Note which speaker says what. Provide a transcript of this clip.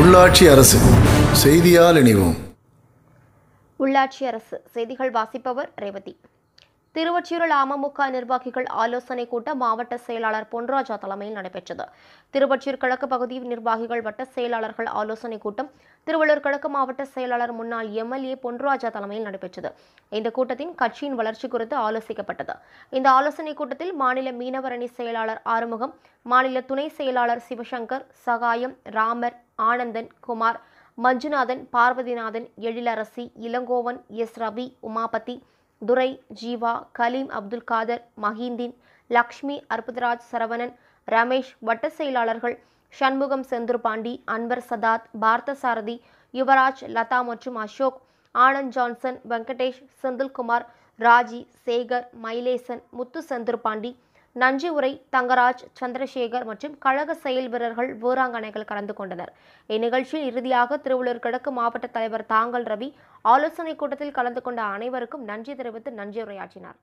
Speaker 1: உள்ளாட்சி அரசு செய்தியால் இணைவோம்
Speaker 2: உள்ளாட்சி அரசு செய்திகள் வாசிப்பவர் ரேவதி திருவொற்றியூரில் அமமுக நிர்வாகிகள் ஆலோசனை கூட்டம் மாவட்ட செயலாளர் பொன்ராஜா தலைமையில் நடைபெற்றது திருவொற்றியூர் கிழக்கு பகுதி நிர்வாகிகள் வட்ட செயலாளர்கள் ஆலோசனை கூட்டம் திருவள்ளூர் கிழக்கு மாவட்ட செயலாளர் முன்னாள் எம்எல்ஏ பொன்ராஜா தலைமையில் நடைபெற்றது இந்த கூட்டத்தின் கட்சியின் வளர்ச்சி குறித்து ஆலோசிக்கப்பட்டது இந்த ஆலோசனை கூட்டத்தில் மாநில மீனவரணி செயலாளர் ஆறுமுகம் மாநில துணை செயலாளர் சிவசங்கர் சகாயம் ராமர் ஆனந்தன் குமார் மஞ்சுநாதன் பார்வதிநாதன் எழிலரசி இளங்கோவன் எஸ் ரவி உமாபதி துரை ஜீவா கலீம் அப்துல் காதர் மஹீந்தின் லக்ஷ்மி அற்புதராஜ் சரவணன் ரமேஷ் வட்ட செயலாளர்கள் சண்முகம் செந்தூர் பாண்டி அன்வர் சதாத் பார்த்தசாரதி யுவராஜ் லதா மற்றும் அசோக் ஆனந்த் ஜான்சன் வெங்கடேஷ் செந்தில்குமார் ராஜி சேகர் மைலேசன் முத்து செந்தூர் பாண்டி நன்றி உரை தங்கராஜ் சந்திரசேகர் மற்றும் கழக செயல் வீரர்கள் வீராங்கனைகள் கலந்து கொண்டனர் இந்நிகழ்ச்சியில் இறுதியாக திருவள்ளூர் கிழக்கு மாவட்ட தலைவர் தாங்கல் ரவி ஆலோசனைக் கூட்டத்தில் கலந்து கொண்ட அனைவருக்கும் நன்றி தெரிவித்து உரையாற்றினார்